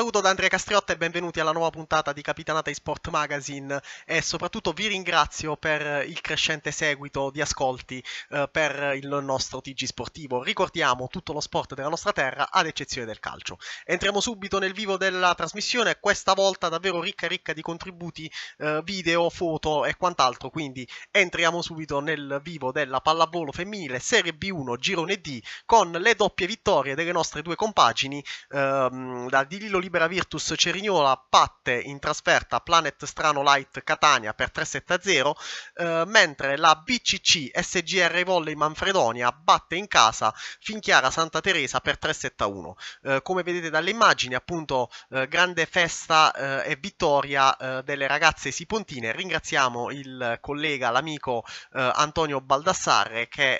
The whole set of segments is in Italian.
saluto da Andrea Castriotta e benvenuti alla nuova puntata di Capitanata di Sport Magazine e soprattutto vi ringrazio per il crescente seguito di ascolti eh, per il nostro TG sportivo. Ricordiamo tutto lo sport della nostra terra ad eccezione del calcio. Entriamo subito nel vivo della trasmissione, questa volta davvero ricca ricca di contributi eh, video, foto e quant'altro, quindi entriamo subito nel vivo della pallavolo femminile Serie B1 Girone D con le doppie vittorie delle nostre due compagini ehm, da Di Lillo libera Virtus Cerignola patte in trasferta Planet Strano Light Catania per 3-7-0, eh, mentre la BCC SGR Volley Manfredonia batte in casa Finchiara Santa Teresa per 3-7-1. Eh, come vedete dalle immagini, appunto, eh, grande festa eh, e vittoria eh, delle ragazze sipontine. Ringraziamo il collega, l'amico eh, Antonio Baldassarre che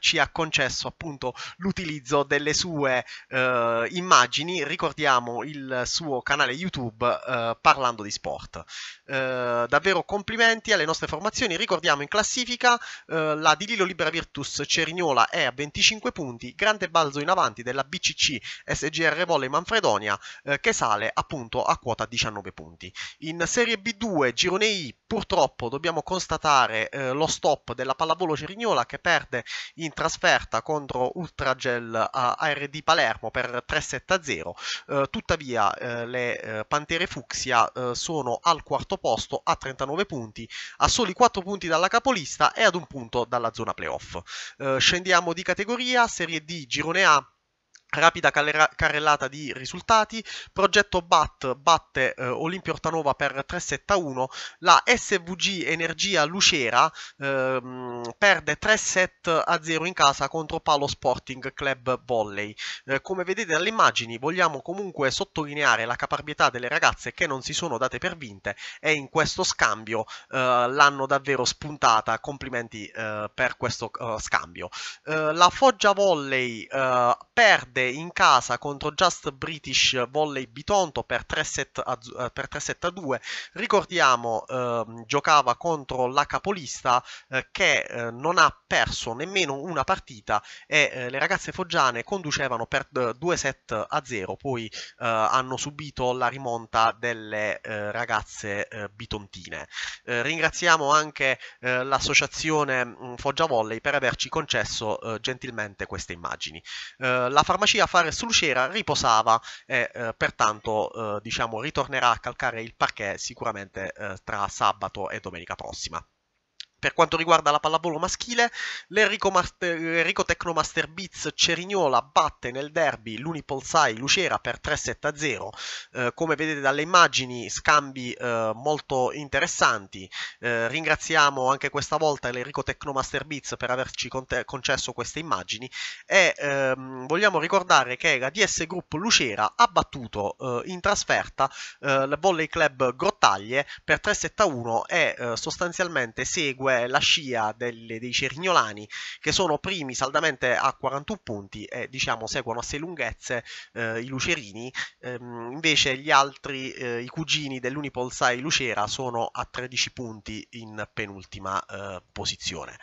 ci ha concesso appunto l'utilizzo delle sue immagini. Ricordiamo il suo canale YouTube eh, parlando di sport. Eh, davvero complimenti alle nostre formazioni. Ricordiamo in classifica eh, la di Lilo Libera Virtus Cerignola è a 25 punti, grande balzo in avanti della BCC SGR Volley Manfredonia eh, che sale appunto a quota 19 punti. In Serie B2 Girone I purtroppo dobbiamo constatare eh, lo stop della pallavolo Cerignola che perde in trasferta contro Ultragel ARD Palermo per 3-7-0. Eh, tuttavia tuttavia eh, le eh, Pantere Fucsia eh, sono al quarto posto a 39 punti, a soli 4 punti dalla capolista e ad un punto dalla zona playoff. Eh, scendiamo di categoria, Serie D, Girone A, Rapida carrellata di risultati, progetto BAT batte eh, Olimpio Ortanova per 3-7-1, la SVG Energia Lucera ehm, perde 3-7-0 in casa contro Palo Sporting Club Volley. Eh, come vedete dalle immagini vogliamo comunque sottolineare la caparbietà delle ragazze che non si sono date per vinte e in questo scambio eh, l'hanno davvero spuntata, complimenti eh, per questo eh, scambio. Eh, la Foggia Volley perde perde in casa contro Just British Volley Bitonto per 3 set a, eh, per 3 set a 2. Ricordiamo, eh, giocava contro la capolista eh, che eh, non ha perso nemmeno una partita e eh, le ragazze foggiane conducevano per 2 eh, set a 0, poi hanno subito la rimonta delle ragazze bitontine. ringraziamo anche l'associazione mm, Foggia Volley per averci concesso eh, gentilmente queste immagini. Eh, la farmacia Fare Lucera riposava e eh, pertanto eh, diciamo, ritornerà a calcare il parquet sicuramente eh, tra sabato e domenica prossima. Per quanto riguarda la pallavolo maschile, l'Enrico, Master, l'Enrico Tecnomaster Beats Cerignola batte nel derby l'Unipolsai Lucera per 3 7 0. Eh, come vedete dalle immagini, scambi eh, molto interessanti. Eh, ringraziamo anche questa volta l'Enrico Tecnomaster Beats per averci conte- concesso queste immagini e ehm, vogliamo ricordare che la DS Group Lucera ha battuto eh, in trasferta eh, il Volley Club Grottaglie per 3 7 1 e eh, sostanzialmente segue segue la scia delle, dei Cerignolani che sono primi saldamente a 41 punti e diciamo seguono a 6 lunghezze eh, i Lucerini, ehm, invece gli altri, eh, i cugini dell'Unipolsai Lucera sono a 13 punti in penultima eh, posizione.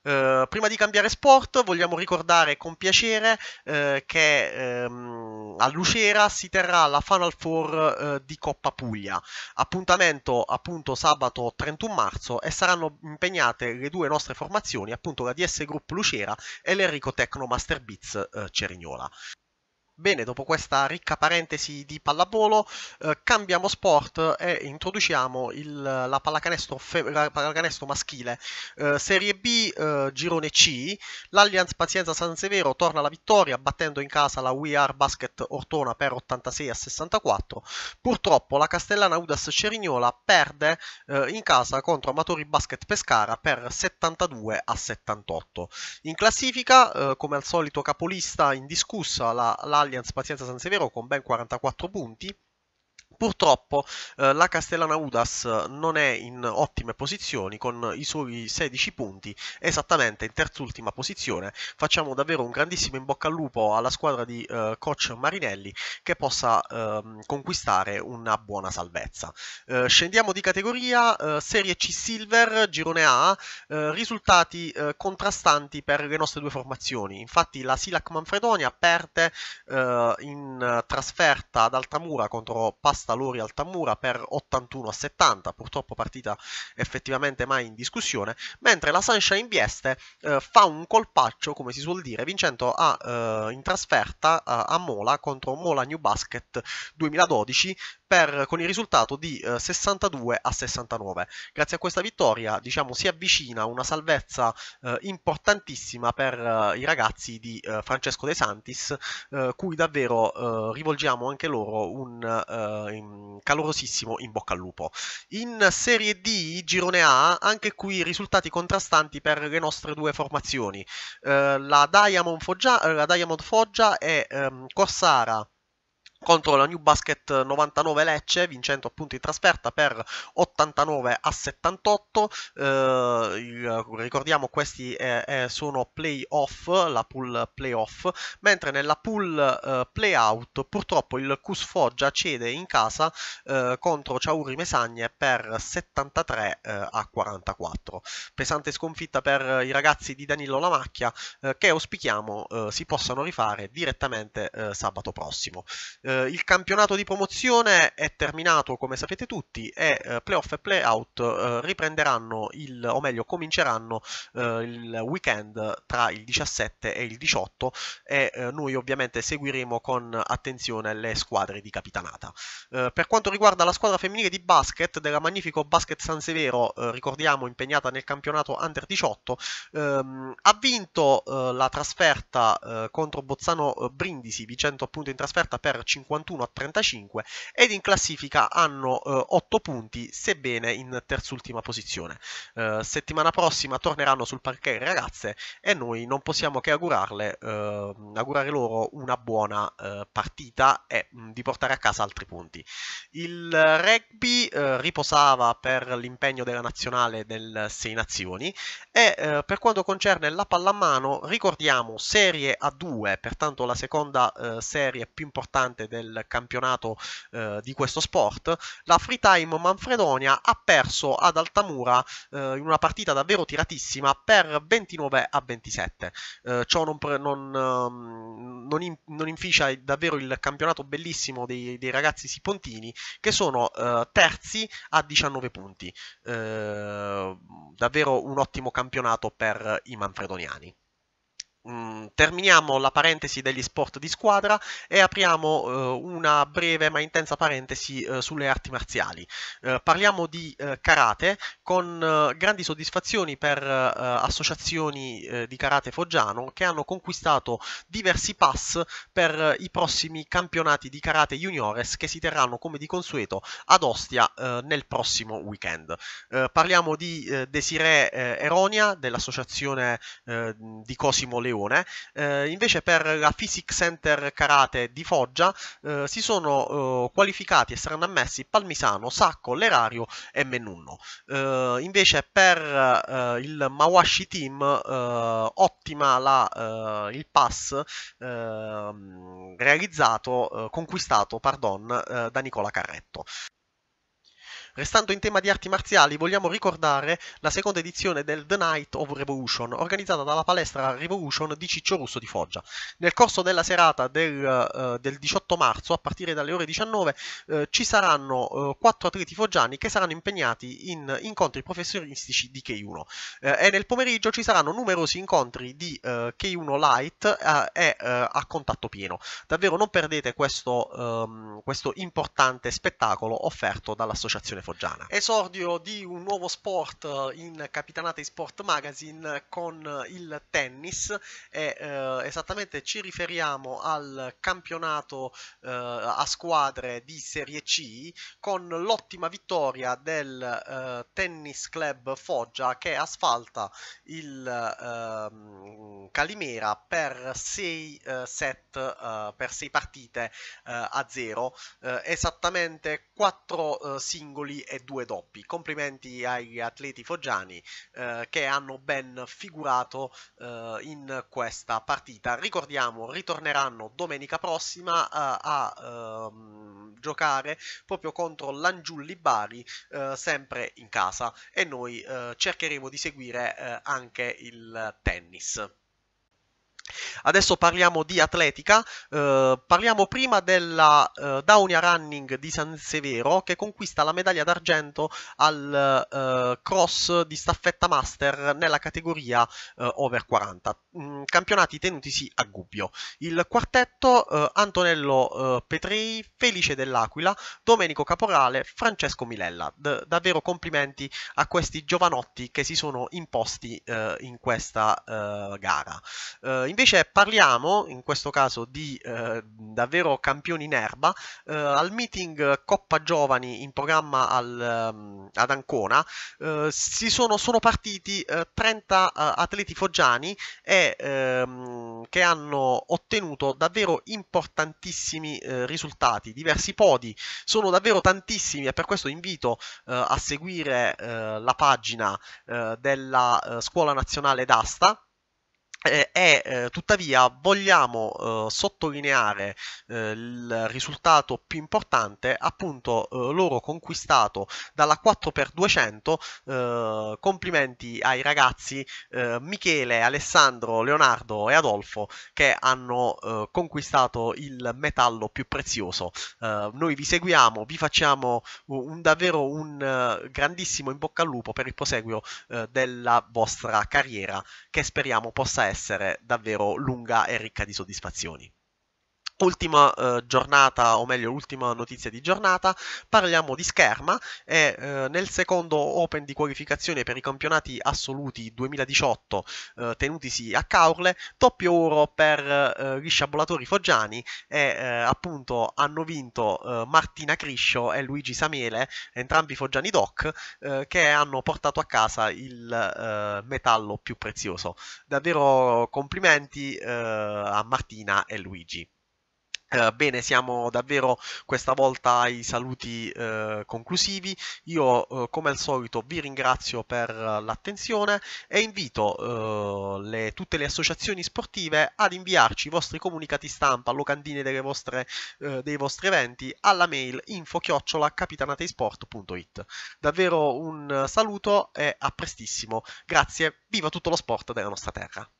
Eh, prima di cambiare sport, vogliamo ricordare con piacere uh, che um, a Lucera si terrà la Final Four uh, di Coppa Puglia. Appuntamento appunto sabato 31 marzo e saranno impegnate le due nostre formazioni, appunto la DS Group Lucera e l'Enrico Tecno Master Beats Cerignola. Bene, dopo questa ricca parentesi di pallavolo, eh, cambiamo sport e introduciamo il, la, pallacanestro fem- la, pallacanestro maschile. Eh, serie B, eh, girone C, l'Allianz Pazienza San Severo torna alla vittoria battendo in casa la We Are Basket Ortona per 86 a 64. Purtroppo la Castellana Udas Cerignola perde eh, in casa contro Amatori Basket Pescara per 72 a 78. In classifica, eh, come al solito capolista indiscussa, la, la all'Allianz Pazienza San Severo con ben 44 punti, Purtroppo eh, la Castellana Udas eh, non è in ottime posizioni con i suoi 16 punti, esattamente in terz'ultima posizione. Facciamo davvero un grandissimo in bocca al lupo alla squadra di eh, coach Marinelli che possa eh, conquistare una buona salvezza. Eh, scendiamo di categoria, eh, Serie C Silver, girone A, risultati contrastanti per le nostre due formazioni. Infatti la Silac Manfredonia perde in trasferta ad Altamura contro Pasta opposta al Altamura per 81 a 70, purtroppo partita effettivamente mai in discussione, mentre la Sunshine Bieste eh, fa un colpaccio, come si suol dire, vincendo a, eh, in trasferta a, eh, a Mola contro Mola New Basket 2012 per, con il risultato di eh, 62 a 69. Grazie a questa vittoria diciamo, si avvicina una salvezza eh, importantissima per eh, i ragazzi di eh, Francesco De Santis, eh, cui davvero eh, rivolgiamo anche loro un, un calorosissimo in bocca al lupo. In Serie D, girone A, anche qui risultati contrastanti per le nostre due formazioni. la Diamond Foggia, la Diamond Foggia e ehm, Corsara contro la New Basket 99 Lecce, vincendo appunto in trasferta per 89 a 78. Eh, il, ricordiamo questi eh, eh, sono playoff, la pool playoff, mentre nella pool eh, playout purtroppo il Cus Foggia cede in casa eh, contro Ciauri Mesagne per 73 a 44. Pesante sconfitta per i ragazzi di Danilo Lamacchia che auspichiamo si possano rifare direttamente sabato prossimo. Eh, il campionato di promozione è terminato, come sapete tutti, e eh, playoff e playout eh, riprenderanno, il, o meglio, cominceranno eh, il weekend tra il 17 e il 18 e eh, noi ovviamente seguiremo con attenzione le squadre di capitanata. Eh, per quanto riguarda la squadra femminile di basket, della magnifico Basket San Severo, ricordiamo impegnata nel campionato Under 18, ehm, ha vinto la trasferta contro Bozzano Brindisi, vincendo appunto in trasferta per 5 51 a 35 ed in classifica hanno eh, 8 punti, sebbene in terzultima posizione. Eh, settimana prossima torneranno sul parquet le ragazze e noi non possiamo che augurarle, eh, augurare loro una buona eh, partita e mh, mm, di portare a casa altri punti. Il rugby eh, riposava per l'impegno della nazionale del Sei Nazioni e eh, per quanto concerne la pallamano ricordiamo serie a 2, pertanto la seconda serie più importante del campionato eh, di questo sport, la Free Time Manfredonia ha perso ad Altamura eh, in una partita davvero tiratissima per 29 a 27. Eh, ciò non, pre- non, ehm, non, in- non, inficia davvero il campionato bellissimo dei, dei ragazzi sipontini che sono eh, terzi a 19 punti. Eh, davvero un ottimo campionato per i manfredoniani mh, mm, terminiamo la parentesi degli sport di squadra e apriamo eh, una breve ma intensa parentesi eh, sulle arti marziali. Eh, parliamo di eh, karate con eh, grandi soddisfazioni per eh, associazioni di karate foggiano che hanno conquistato diversi pass per i prossimi campionati di karate juniores che si terranno come di consueto ad Ostia nel prossimo weekend. parliamo di Desiree Eronia dell'associazione di Cosimo Leone Leone, eh, invece per la Physics Center Karate di Foggia eh, si sono eh, qualificati e saranno ammessi Palmisano, Sacco, Lerario e Menunno. Eh, invece per eh, il Mawashi Team ottima la, il pass ehm, realizzato, conquistato pardon, da Nicola Carretto. Restando in tema di arti marziali, vogliamo ricordare la seconda edizione del The Night of Revolution, organizzata dalla palestra Revolution di Ciccio Russo di Foggia. Nel corso della serata del, uh, del 18 marzo, a partire dalle ore 19, uh, eh, ci saranno eh, quattro uh, atleti foggiani che saranno impegnati in incontri professionistici di K1 e nel pomeriggio ci saranno numerosi incontri di K1 Light e a contatto pieno. Davvero non perdete questo, um, questo importante spettacolo offerto dall'associazione foggiana. Esordio di un nuovo sport eh, in Capitanate Sport Magazine con eh, il tennis e eh, esattamente ci riferiamo al campionato eh, a squadre di Serie C con l'ottima vittoria del eh, Tennis Club Foggia che asfalta il ehm, Calimera per 6 uh, eh, set, uh, per 6 partite eh, a 0, esattamente 4 singoli e 2 doppi. Complimenti agli atleti foggiani che hanno ben figurato in questa partita. Ricordiamo, ritorneranno domenica prossima a ehm, giocare proprio contro l'Angiulli Bari, sempre in casa e noi cercheremo di seguire anche il tennis. Adesso parliamo di atletica, eh, parliamo prima della eh, Daunia Running di San Severo che conquista la medaglia d'argento al eh, cross di staffetta master nella categoria eh, over 40, mh, mm, campionati tenutisi a Gubbio. Il quartetto eh, Antonello eh, Petrei, Felice dell'Aquila, Domenico Caporale, Francesco Milella. D- davvero complimenti a questi giovanotti che si sono imposti in questa gara invece parliamo, in questo caso, di eh, davvero campioni in erba, eh, al meeting Coppa Giovani in programma al, ehm, ad Ancona eh, si sono, sono partiti 30 eh, eh, atleti foggiani e, ehm, che hanno ottenuto davvero importantissimi risultati, diversi podi, sono davvero tantissimi e per questo invito a seguire la pagina della Scuola Nazionale d'Asta e eh, eh, tuttavia vogliamo eh, sottolineare eh, il risultato più importante appunto eh, loro conquistato dalla 4x200 complimenti ai ragazzi Michele, Alessandro, Leonardo e Adolfo che hanno conquistato il metallo più prezioso noi vi seguiamo vi facciamo un, davvero un grandissimo in bocca al lupo per il proseguio della vostra carriera che speriamo possa essere essere davvero lunga e ricca di soddisfazioni. Ultima eh, giornata, o meglio, ultima notizia di giornata, parliamo di scherma e eh, nel secondo Open di qualificazione per i campionati assoluti 2018 eh, tenutisi a Caorle, doppio oro per eh, gli sciabolatori foggiani e eh, appunto hanno vinto eh, Martina Criscio e Luigi Samiele, entrambi foggiani doc, eh, che hanno portato a casa il metallo più prezioso. Davvero complimenti a Martina e Luigi. Eh, bene, siamo davvero questa volta ai saluti eh, conclusivi. Io eh, come al solito vi ringrazio per l'attenzione e invito eh, le, tutte le associazioni sportive ad inviarci i vostri comunicati stampa, locandine vostre, eh, dei vostri eventi alla mail info-capitanateisport.it. Davvero un saluto e a prestissimo. Grazie, viva tutto lo sport della nostra terra.